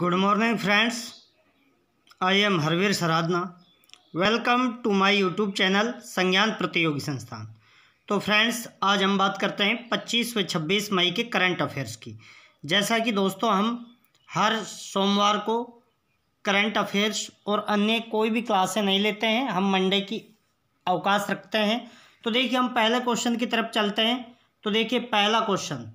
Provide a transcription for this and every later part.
good morning friends I am Harveer Saradhana welcome to my YouTube channel Sangyan Pratiyogi संस्थान तो friends आज हम बात करते हैं 25 व 26 मई के करंट अफेयर्स की जैसा कि दोस्तों हम हर सोमवार को करंट अफेयर्स और अन्य कोई भी क्लासें नहीं लेते हैं हम मंडे की अवकाश रखते हैं तो देखिए हम पहले क्वेश्चन की तरफ चलते हैं तो देखिए पहला क्वेश्चन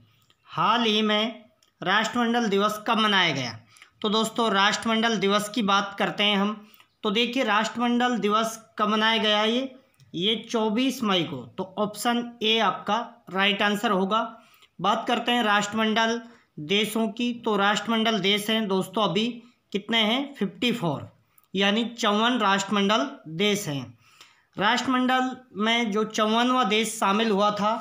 हाल ही में राष्ट्रमंडल दिवस कब मनाया गया तो दोस्तों राष्ट्रमंडल दिवस की बात करते हैं हम तो देखिए राष्ट्रमंडल दिवस कब मनाया गया ये ये चौबीस मई को तो ऑप्शन ए आपका राइट आंसर होगा बात करते हैं राष्ट्रमंडल देशों की तो राष्ट्रमंडल देश हैं दोस्तों अभी कितने हैं फिफ्टी फोर यानी चौवन राष्ट्रमंडल देश हैं राष्ट्रमंडल में जो चौवनवा देश शामिल हुआ था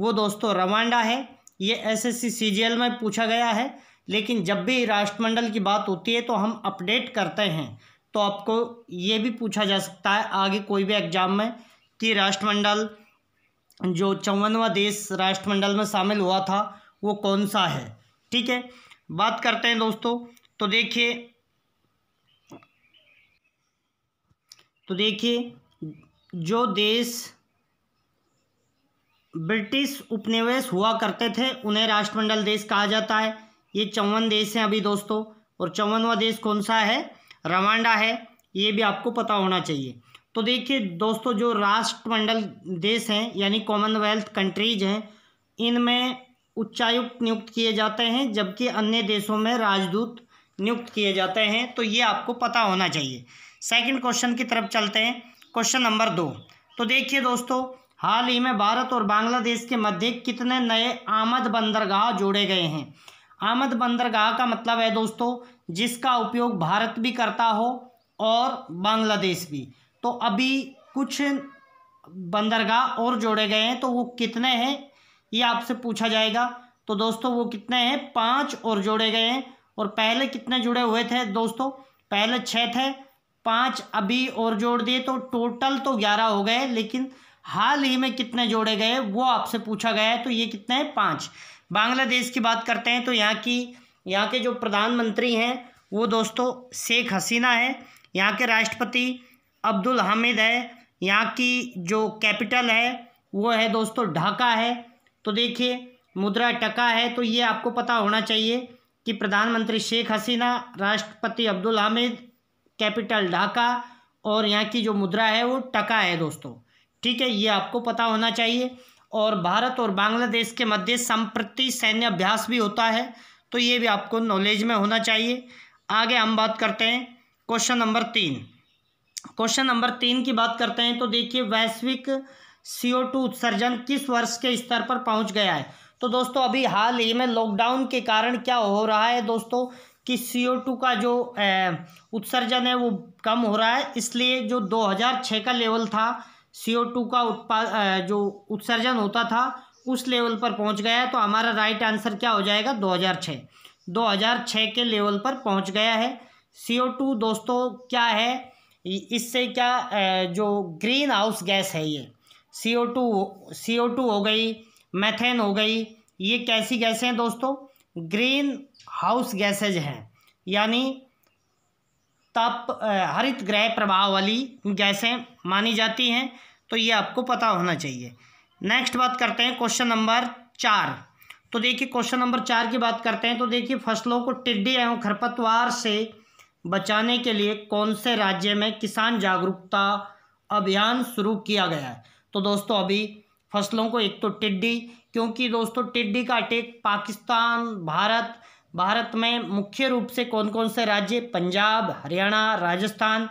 वो दोस्तों रवांडा है ये एस एस में पूछा गया है लेकिन जब भी राष्ट्रमंडल की बात होती है तो हम अपडेट करते हैं तो आपको ये भी पूछा जा सकता है आगे कोई भी एग्ज़ाम में कि राष्ट्रमंडल जो चौवनवा देश राष्ट्रमंडल में शामिल हुआ था वो कौन सा है ठीक है बात करते हैं दोस्तों तो देखिए तो देखिए जो देश ब्रिटिश उपनिवेश हुआ करते थे उन्हें राष्ट्रमंडल देश कहा जाता है ये चौवन देश हैं अभी दोस्तों और चौवनवा देश कौन सा है रवांडा है ये भी आपको पता होना चाहिए तो देखिए दोस्तों जो राष्ट्रमंडल देश हैं यानी कॉमनवेल्थ कंट्रीज हैं इनमें उच्चायुक्त नियुक्त किए जाते हैं जबकि अन्य देशों में राजदूत नियुक्त किए जाते हैं तो ये आपको पता होना चाहिए सेकंड क्वेश्चन की तरफ चलते हैं क्वेश्चन नंबर दो तो देखिए दोस्तों हाल ही में भारत और बांग्लादेश के मध्य कितने नए आमद बंदरगाह जोड़े गए हैं आमद बंदरगाह का मतलब है दोस्तों जिसका उपयोग भारत भी करता हो और बांग्लादेश भी तो अभी कुछ बंदरगाह और जोड़े गए हैं तो वो कितने हैं ये आपसे पूछा जाएगा तो दोस्तों वो कितने हैं पाँच और जोड़े गए हैं और पहले कितने जुड़े हुए थे दोस्तों पहले छः थे पाँच अभी और जोड़ दिए तो टोटल तो ग्यारह हो गए लेकिन हाल ही में कितने जोड़े गए वो आपसे पूछा गया है तो ये कितने हैं पाँच बांग्लादेश की बात करते हैं तो यहाँ की यहाँ के जो प्रधानमंत्री हैं वो दोस्तों शेख हसीना है यहाँ के राष्ट्रपति अब्दुल हामिद है यहाँ की जो कैपिटल है वो है दोस्तों ढाका है तो देखिए मुद्रा टका है तो ये आपको पता होना चाहिए कि प्रधानमंत्री शेख हसीना राष्ट्रपति अब्दुल हामिद कैपिटल ढाका और यहाँ की जो मुद्रा है वो टका है दोस्तों ठीक है ये आपको पता होना चाहिए और भारत और बांग्लादेश के मध्य संप्रति सैन्य अभ्यास भी होता है तो ये भी आपको नॉलेज में होना चाहिए आगे हम बात करते हैं क्वेश्चन नंबर तीन क्वेश्चन नंबर तीन की बात करते हैं तो देखिए वैश्विक सी टू उत्सर्जन किस वर्ष के स्तर पर पहुंच गया है तो दोस्तों अभी हाल ही में लॉकडाउन के कारण क्या हो रहा है दोस्तों कि ओ टू का जो उत्सर्जन है वो कम हो रहा है इसलिए जो 2006 का लेवल था सी ओ टू का उत्पाद जो उत्सर्जन होता था उस लेवल पर पहुंच गया है तो हमारा राइट आंसर क्या हो जाएगा 2006 2006 के लेवल पर पहुंच गया है सी ओ टू दोस्तों क्या है इससे क्या जो ग्रीन हाउस गैस है ये सी ओ टू सी ओ टू हो गई मैथेन हो गई ये कैसी गैसें हैं दोस्तों ग्रीन हाउस गैसेज हैं यानी ताप हरित ग्रह प्रभाव वाली गैसें मानी जाती हैं तो ये आपको पता होना चाहिए नेक्स्ट बात करते हैं क्वेश्चन नंबर चार तो देखिए क्वेश्चन नंबर चार की बात करते हैं तो देखिए फसलों को टिड्डी एवं खरपतवार से बचाने के लिए कौन से राज्य में किसान जागरूकता अभियान शुरू किया गया है तो दोस्तों अभी फसलों को एक तो टिड्डी क्योंकि दोस्तों टिड्डी का अटैक पाकिस्तान भारत भारत में मुख्य रूप से कौन कौन से राज्य पंजाब हरियाणा राजस्थान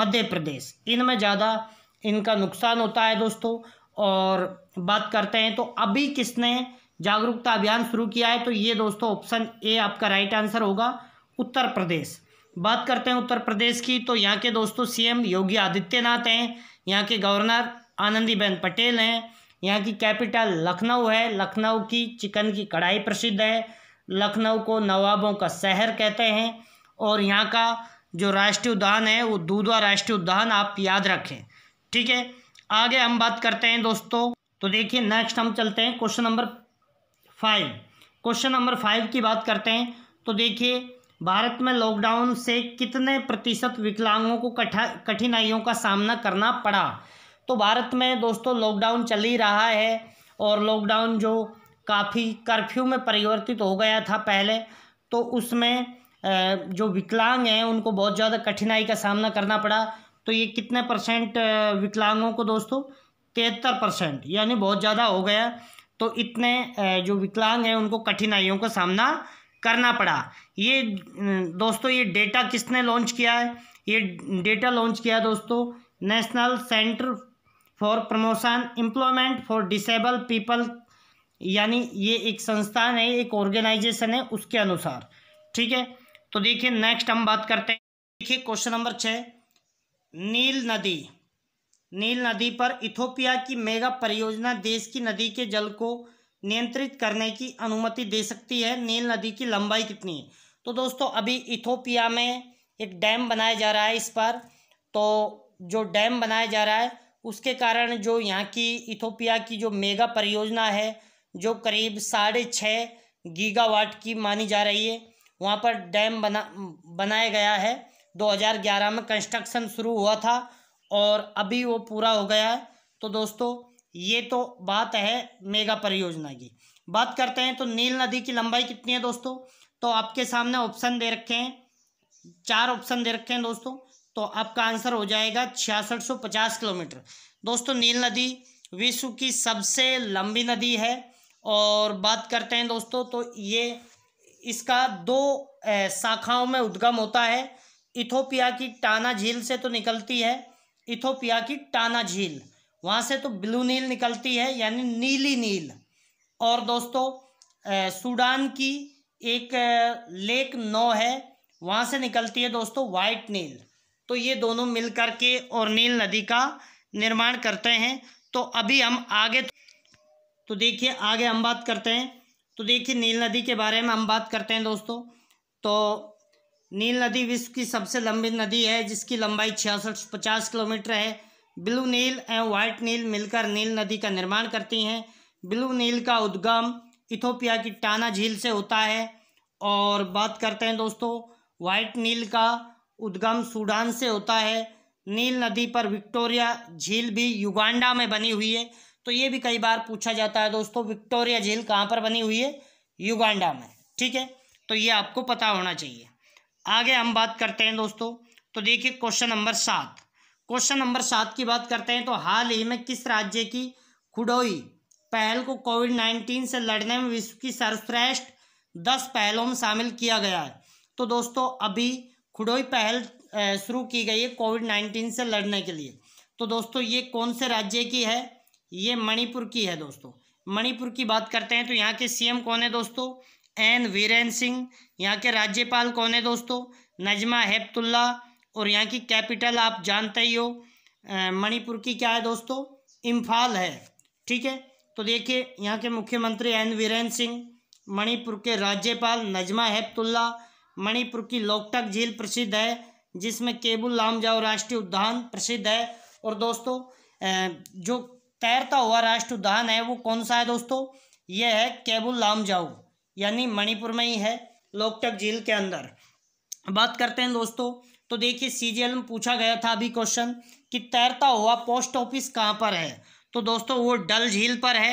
मध्य प्रदेश इनमें ज़्यादा इनका नुकसान होता है दोस्तों और बात करते हैं तो अभी किसने जागरूकता अभियान शुरू किया है तो ये दोस्तों ऑप्शन ए आपका राइट आंसर होगा उत्तर प्रदेश बात करते हैं उत्तर प्रदेश की तो यहाँ के दोस्तों सीएम योगी आदित्यनाथ हैं यहाँ के गवर्नर आनंदीबेन पटेल हैं यहाँ की कैपिटल लखनऊ है लखनऊ की चिकन की कढ़ाई प्रसिद्ध है लखनऊ को नवाबों का शहर कहते हैं और यहाँ का जो राष्ट्रीय उद्यान है वो दूधवा राष्ट्रीय उद्यान आप याद रखें ठीक है आगे हम बात करते हैं दोस्तों तो देखिए नेक्स्ट हम चलते हैं question number five question number five की बात करते हैं तो देखिए भारत में लॉकडाउन से कितने प्रतिशत विकलांगों को कठिनाइयों का सामना करना पड़ा तो भारत में दोस्तों लॉकडाउन चल ही रहा है और लॉकडाउन जो काफ़ी कर्फ्यू में परिवर्तित हो गया था पहले तो उसमें जो विकलांग हैं उनको बहुत ज़्यादा कठिनाई का सामना करना पड़ा तो ये कितने परसेंट विकलांगों को दोस्तों तिहत्तर परसेंट यानी बहुत ज़्यादा हो गया तो इतने जो विकलांग हैं उनको कठिनाइयों का सामना करना पड़ा ये दोस्तों ये डेटा किसने लॉन्च किया है ये डेटा लॉन्च किया है दोस्तों national centre for promotion employment for disable people यानी ये एक संस्थान है एक ऑर्गेनाइजेशन है उसके अनुसार ठीक है तो देखिए नेक्स्ट हम बात करते हैं देखिए क्वेश्चन नंबर छः नील नदी नील नदी पर इथोपिया की मेगा परियोजना देश की नदी के जल को नियंत्रित करने की अनुमति दे सकती है नील नदी की लंबाई कितनी है तो दोस्तों अभी इथोपिया में एक डैम बनाया जा रहा है इस पर तो जो डैम बनाया जा रहा है उसके कारण जो यहाँ की इथोपिया की जो मेगा परियोजना है जो करीब साढ़े छः गीगावाट की मानी जा रही है वहाँ पर डैम बना बनाया गया है 2011 में कंस्ट्रक्शन शुरू हुआ था और अभी वो पूरा हो गया है तो दोस्तों ये तो बात है मेगा परियोजना की बात करते हैं तो नील नदी की लंबाई कितनी है दोस्तों तो आपके सामने ऑप्शन दे रखे हैं चार ऑप्शन दे रखे हैं दोस्तों तो आपका आंसर हो जाएगा छियासठ किलोमीटर दोस्तों नील नदी विश्व की सबसे लंबी नदी है और बात करते हैं दोस्तों तो ये इसका दो शाखाओं में उद्गम होता है इथोपिया की टाना झील से तो निकलती है इथोपिया की टाना झील वहाँ से तो ब्लू नील निकलती है यानी नीली नील और दोस्तों सूडान की एक लेक नौ है वहाँ से निकलती है दोस्तों वाइट नील तो ये दोनों मिल के और नील नदी का निर्माण करते हैं तो अभी हम आगे तो देखिए आगे हम बात करते हैं तो देखिए नील नदी के बारे में हम बात करते हैं दोस्तों तो नील नदी विश्व की सबसे लंबी नदी है जिसकी लंबाई छियासठ पचास किलोमीटर है blue Nile and white Nile मिलकर नील नदी का निर्माण करती हैं ब्लू नील का उद्गम इथोपिया की टाना झील से होता है और बात करते हैं दोस्तों व्हाइट नील का उद्गम सूडान से होता है नील नदी पर विक्टोरिया झील भी युगांडा में बनी हुई है तो ये भी कई बार पूछा जाता है दोस्तों विक्टोरिया झील कहाँ पर बनी हुई है युगांडा में ठीक है तो ये आपको पता होना चाहिए आगे हम बात करते हैं दोस्तों तो देखिए क्वेश्चन नंबर सात क्वेश्चन नंबर सात की बात करते हैं तो हाल ही में किस राज्य की खुडोई पहल को कोविड नाइन्टीन से लड़ने में विश्व की सर्वश्रेष्ठ दस पहलों में शामिल किया गया है तो दोस्तों अभी खुडोई पहल शुरू की गई है कोविड नाइन्टीन से लड़ने के लिए तो दोस्तों ये कौन से राज्य की है ये मणिपुर की है दोस्तों मणिपुर की बात करते हैं तो यहाँ के सीएम कौन है दोस्तों एन वीरेन सिंह यहाँ के राज्यपाल कौन है दोस्तों नजमा हेपतुल्ला और यहाँ की कैपिटल आप जानते ही हो मणिपुर की क्या है दोस्तों इम्फाल है ठीक है तो देखिए यहाँ के मुख्यमंत्री एन वीरेन सिंह मणिपुर के राज्यपाल नजमा हेपतुल्ला मणिपुर की लोकटक झील प्रसिद्ध है जिसमें केबुल लामजाओ राष्ट्रीय उद्यान प्रसिद्ध है और दोस्तों जो तैरता हुआ राष्ट्र उद्यान है वो कौन सा है दोस्तों यह है केबुल जाऊ यानी मणिपुर में ही है लोकटक झील के अंदर बात करते हैं दोस्तों तो देखिए सीजीएल में पूछा गया था अभी क्वेश्चन कि तैरता हुआ पोस्ट ऑफिस कहाँ पर है तो दोस्तों वो डल झील पर है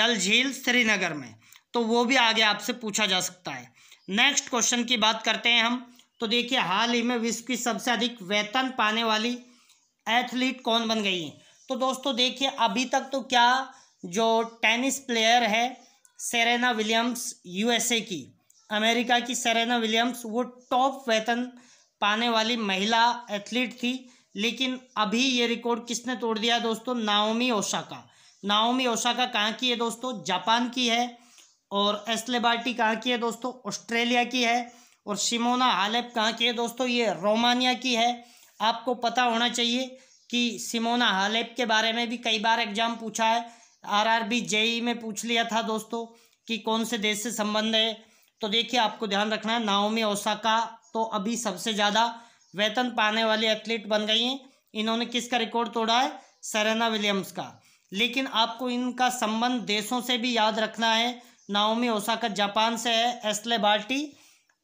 डल झील श्रीनगर में तो वो भी आगे आपसे पूछा जा सकता है नेक्स्ट क्वेश्चन की बात करते हैं हम तो देखिए हाल ही में विश्व की सबसे अधिक वेतन पाने वाली एथलीट कौन बन गई है तो दोस्तों देखिए अभी तक तो क्या जो टेनिस प्लेयर है सेरेना विलियम्स यूएसए की अमेरिका की सेरेना विलियम्स वो टॉप वेतन पाने वाली महिला एथलीट थी लेकिन अभी ये रिकॉर्ड किसने तोड़ दिया दोस्तों नाओमी का नाओमी का कहाँ की है दोस्तों जापान की है और एस्लेबार्टी कहाँ की है दोस्तों ऑस्ट्रेलिया की है और शिमोना हालेप कहाँ की है दोस्तों ये रोमानिया की है आपको पता होना चाहिए कि सिमोना हालेप के बारे में भी कई बार एग्जाम पूछा है आरआरबी ई में पूछ लिया था दोस्तों कि कौन से देश से संबंध है तो देखिए आपको ध्यान रखना है नाओमी ओसाका तो अभी सबसे ज़्यादा वेतन पाने वाली एथलीट बन गई हैं इन्होंने किसका रिकॉर्ड तोड़ा है सरेना विलियम्स का लेकिन आपको इनका संबंध देशों से भी याद रखना है नाओमी ओसाका जापान से है एस्ले बाल्टी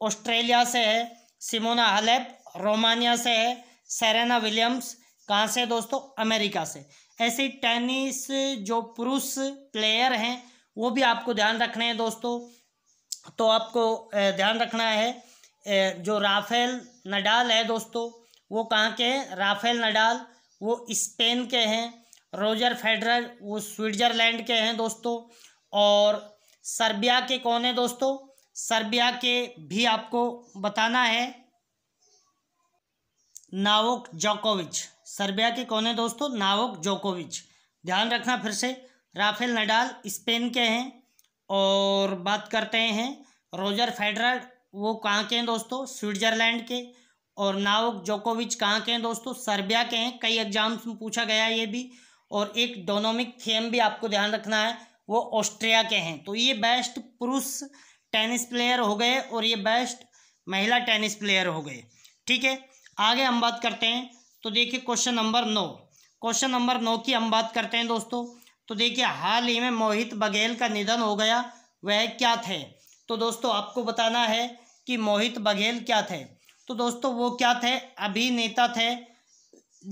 ऑस्ट्रेलिया से है सिमोना हालेप रोमानिया से है सरेना विलियम्स कहाँ से दोस्तों अमेरिका से ऐसे टेनिस जो पुरुष प्लेयर हैं वो भी आपको ध्यान रखने हैं दोस्तों तो आपको ध्यान रखना है जो राफेल नडाल है दोस्तों वो कहाँ के हैं राफेल नडाल वो स्पेन के हैं रोजर फेडरर वो स्विट्ज़रलैंड के हैं दोस्तों और सर्बिया के कौन है दोस्तों सर्बिया के भी आपको बताना है नावोक जोकोविच सर्बिया के कौन है दोस्तों नावोक जोकोविच ध्यान रखना फिर से राफेल नडाल स्पेन के हैं और बात करते हैं रोजर फेडरर वो कहाँ के हैं दोस्तों स्विट्जरलैंड के और नावक जोकोविच कहाँ के हैं दोस्तों सर्बिया के हैं कई एग्जाम्स में पूछा गया है ये भी और एक डोनोमिक थेम भी आपको ध्यान रखना है वो ऑस्ट्रिया के हैं तो ये बेस्ट पुरुष टेनिस प्लेयर हो गए और ये बेस्ट महिला टेनिस प्लेयर हो गए ठीक है आगे हम बात करते हैं तो देखिए क्वेश्चन नंबर नौ क्वेश्चन नंबर नौ की हम बात करते हैं दोस्तों तो देखिए हाल ही में मोहित बघेल का निधन हो गया वह क्या थे तो दोस्तों आपको बताना है कि मोहित बघेल क्या थे तो दोस्तों वो क्या थे अभिनेता थे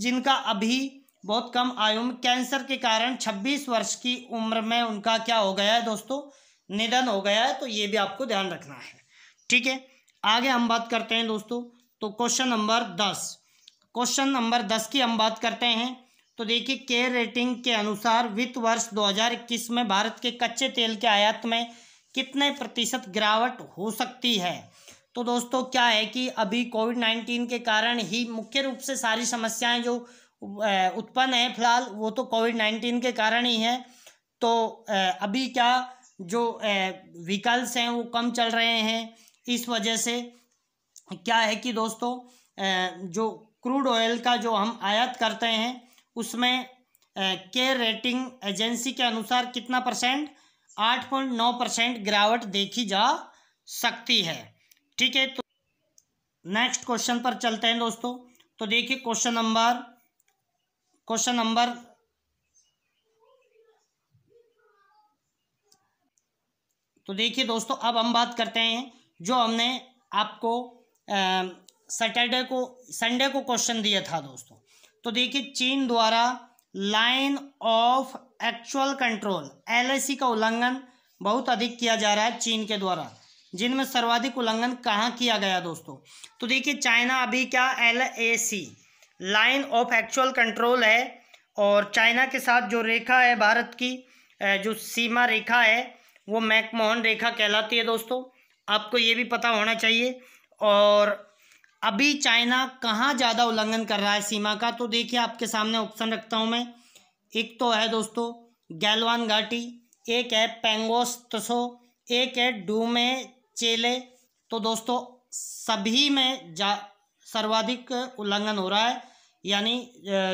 जिनका अभी बहुत कम आयु में कैंसर के कारण 26 वर्ष की उम्र में उनका क्या हो गया है दोस्तों निधन हो गया है तो ये भी आपको ध्यान रखना है ठीक है आगे हम बात करते हैं दोस्तों तो क्वेश्चन नंबर दस क्वेश्चन नंबर दस की हम बात करते हैं तो देखिए केयर रेटिंग के अनुसार वित्त वर्ष 2021 में भारत के कच्चे तेल के आयात में कितने प्रतिशत गिरावट हो सकती है तो दोस्तों क्या है कि अभी कोविड नाइन्टीन के कारण ही मुख्य रूप से सारी समस्याएं जो उत्पन्न है फिलहाल वो तो कोविड नाइन्टीन के कारण ही है तो अभी क्या जो व्हीकल्स हैं वो कम चल रहे हैं इस वजह से क्या है कि दोस्तों जो क्रूड ऑयल का जो हम आयात करते हैं उसमें के रेटिंग एजेंसी के अनुसार कितना परसेंट आठ पॉइंट नौ परसेंट गिरावट देखी जा सकती है ठीक है तो नेक्स्ट क्वेश्चन पर चलते हैं दोस्तों तो देखिए क्वेश्चन नंबर क्वेश्चन नंबर तो देखिए दोस्तों अब हम बात करते हैं जो हमने आपको सैटरडे को संडे को क्वेश्चन दिया था दोस्तों तो देखिए चीन द्वारा line of actual control LIC का उल्लंघन बहुत अधिक किया जा रहा है चीन के द्वारा जिनमें सर्वाधिक उल्लंघन कहाँ किया गया दोस्तों तो देखिए चाइना अभी क्या L A C line of actual control है और चाइना के साथ जो रेखा है भारत की जो सीमा रेखा है वो मैकमोहन रेखा कहलाती है दोस्तों आपको ये भी पता होना चाहिए और अभी चाइना कहाँ ज़्यादा उल्लंघन कर रहा है सीमा का तो देखिए आपके सामने ऑप्शन रखता हूँ मैं एक तो है दोस्तों गैलवान घाटी एक है तसो एक है डूमे चेले तो दोस्तों सभी में जा सर्वाधिक उल्लंघन हो रहा है यानी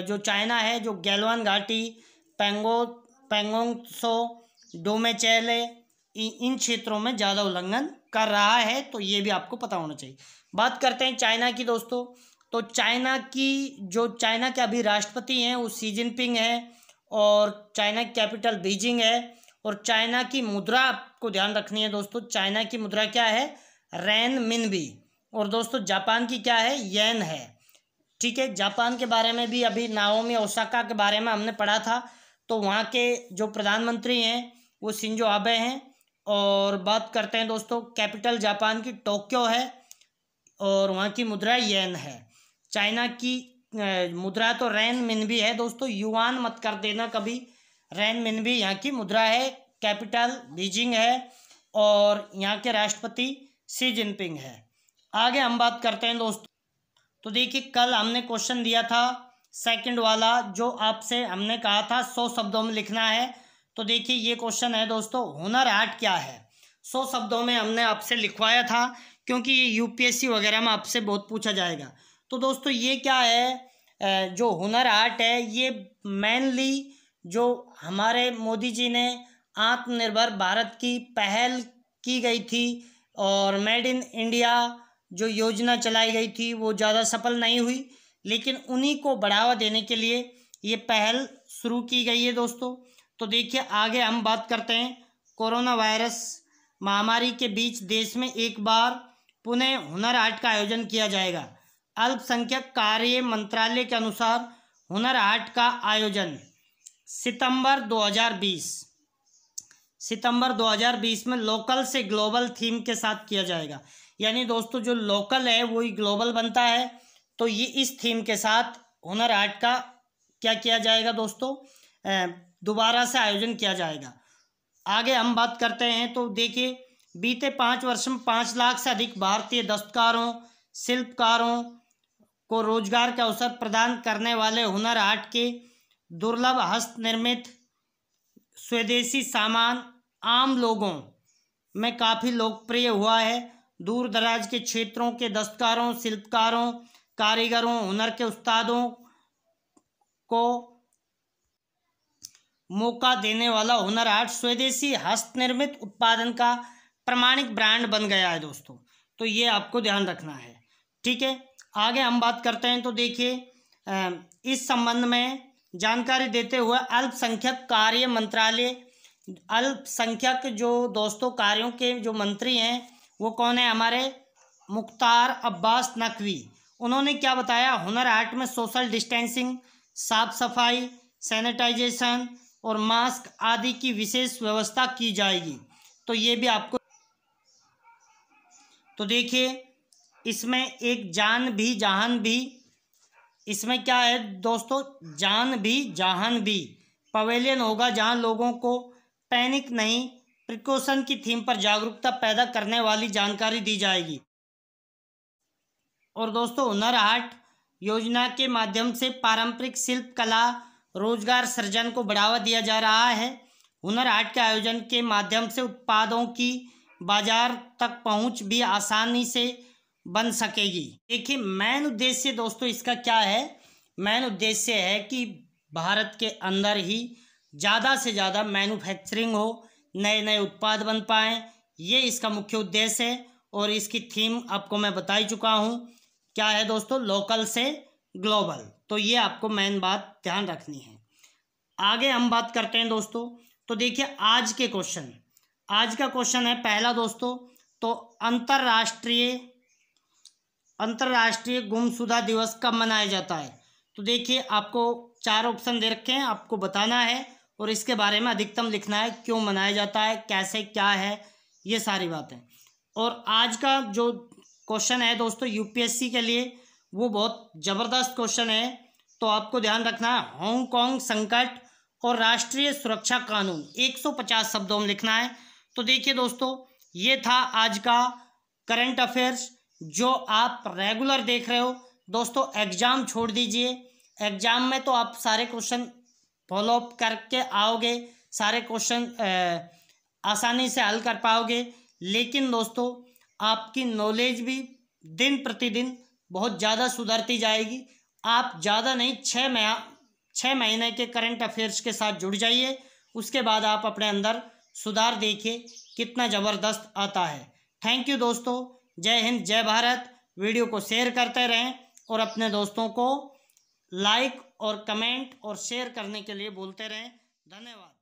जो चाइना है जो गैलवान घाटी पेंगो पेंगोंगसो डोमेचेले इन क्षेत्रों में ज़्यादा उल्लंघन कर रहा है तो ये भी आपको पता होना चाहिए बात करते हैं चाइना की दोस्तों तो चाइना की जो चाइना के अभी राष्ट्रपति हैं वो सी जिनपिंग है और चाइना की कैपिटल बीजिंग है और चाइना की मुद्रा आपको ध्यान रखनी है दोस्तों चाइना की मुद्रा क्या है रैन मिन भी और दोस्तों जापान की क्या है येन है ठीक है जापान के बारे में भी अभी नाओमी ओसाका के बारे में हमने पढ़ा था तो वहाँ के जो प्रधानमंत्री हैं वो सिंजो आबे हैं और बात करते हैं दोस्तों कैपिटल जापान की टोक्यो है और वहाँ की मुद्रा येन है चाइना की मुद्रा तो रैन मिन भी है दोस्तों युआन मत कर देना कभी रैन मिन भी यहाँ की मुद्रा है कैपिटल बीजिंग है और यहाँ के राष्ट्रपति सी जिनपिंग है आगे हम बात करते हैं दोस्तों तो देखिए कल हमने क्वेश्चन दिया था सेकंड वाला जो आपसे हमने कहा था सौ शब्दों में लिखना है तो देखिए ये क्वेश्चन है दोस्तों हुनर हाट क्या है सौ शब्दों में हमने आपसे लिखवाया था क्योंकि ये यूपीएससी वगैरह में आपसे बहुत पूछा जाएगा तो दोस्तों ये क्या है जो हुनर हाट है ये मेनली जो हमारे मोदी जी ने आत्मनिर्भर भारत की पहल की गई थी और मेड इन इंडिया जो योजना चलाई गई थी वो ज़्यादा सफल नहीं हुई लेकिन उन्हीं को बढ़ावा देने के लिए ये पहल शुरू की गई है दोस्तों तो देखिए आगे हम बात करते हैं कोरोना वायरस महामारी के बीच देश में एक बार पुणे हुनर हाट का आयोजन किया जाएगा अल्पसंख्यक कार्य मंत्रालय के अनुसार हुनर हाट का आयोजन सितंबर 2020 सितंबर 2020 में लोकल से ग्लोबल थीम के साथ किया जाएगा यानी दोस्तों जो लोकल है वो ही ग्लोबल बनता है तो ये इस थीम के साथ हुनर हाट का क्या किया जाएगा दोस्तों दोबारा से आयोजन किया जाएगा आगे हम बात करते हैं तो देखिए बीते पाँच वर्ष में पाँच लाख से अधिक भारतीय दस्तकारों शिल्पकारों को रोजगार के अवसर प्रदान करने वाले हुनर हाट के दुर्लभ हस्त निर्मित स्वदेशी सामान आम लोगों में काफ़ी लोकप्रिय हुआ है दूर दराज के क्षेत्रों के दस्तकारों शिल्पकारों कारीगरों हुनर के उस्तादों को मौका देने वाला हुनर हाट स्वदेशी हस्त निर्मित उत्पादन का प्रमाणिक ब्रांड बन गया है दोस्तों तो ये आपको ध्यान रखना है ठीक है आगे हम बात करते हैं तो देखिए इस संबंध में जानकारी देते हुए अल्पसंख्यक कार्य मंत्रालय अल्पसंख्यक जो दोस्तों कार्यों के जो मंत्री हैं वो कौन है हमारे मुख्तार अब्बास नकवी उन्होंने क्या बताया हुनर हाट में सोशल डिस्टेंसिंग साफ सफाई सैनिटाइजेशन और मास्क आदि की विशेष व्यवस्था की जाएगी तो ये भी आपको तो देखिए इसमें एक जान भी जहान भी इसमें क्या है दोस्तों जान भी जहान भी पवेलियन होगा जहां लोगों को पैनिक नहीं प्रिकॉशन की थीम पर जागरूकता पैदा करने वाली जानकारी दी जाएगी और दोस्तों हुनर हाट योजना के माध्यम से पारंपरिक शिल्प कला रोजगार सृजन को बढ़ावा दिया जा रहा है हुनर हाट के आयोजन के माध्यम से उत्पादों की बाजार तक पहुंच भी आसानी से बन सकेगी देखिए मेन उद्देश्य दोस्तों इसका क्या है मेन उद्देश्य है कि भारत के अंदर ही ज़्यादा से ज़्यादा मैन्युफैक्चरिंग हो नए नए उत्पाद बन पाए ये इसका मुख्य उद्देश्य है और इसकी थीम आपको मैं बता ही चुका हूँ क्या है दोस्तों लोकल से ग्लोबल तो ये आपको मेन बात ध्यान रखनी है आगे हम बात करते हैं दोस्तों तो देखिए आज के क्वेश्चन आज का क्वेश्चन है पहला दोस्तों तो अंतर्राष्ट्रीय अंतर्राष्ट्रीय गुमशुदा दिवस कब मनाया जाता है तो देखिए आपको चार ऑप्शन दे रखे हैं आपको बताना है और इसके बारे में अधिकतम लिखना है क्यों मनाया जाता है कैसे क्या है ये सारी बातें और आज का जो क्वेश्चन है दोस्तों यूपीएससी के लिए वो बहुत ज़बरदस्त क्वेश्चन है तो आपको ध्यान रखना है हांगकॉन्ग संकट और राष्ट्रीय सुरक्षा कानून 150 शब्दों में लिखना है तो देखिए दोस्तों ये था आज का करंट अफेयर्स जो आप रेगुलर देख रहे हो दोस्तों एग्ज़ाम छोड़ दीजिए एग्ज़ाम में तो आप सारे क्वेश्चन फॉलोअप करके आओगे सारे क्वेश्चन आसानी से हल कर पाओगे लेकिन दोस्तों आपकी नॉलेज भी दिन प्रतिदिन बहुत ज़्यादा सुधरती जाएगी आप ज़्यादा नहीं छः मह छः महीने के करंट अफेयर्स के साथ जुड़ जाइए उसके बाद आप अपने अंदर सुधार देखिए कितना ज़बरदस्त आता है थैंक यू दोस्तों जय हिंद जय भारत वीडियो को शेयर करते रहें और अपने दोस्तों को लाइक और कमेंट और शेयर करने के लिए बोलते रहें धन्यवाद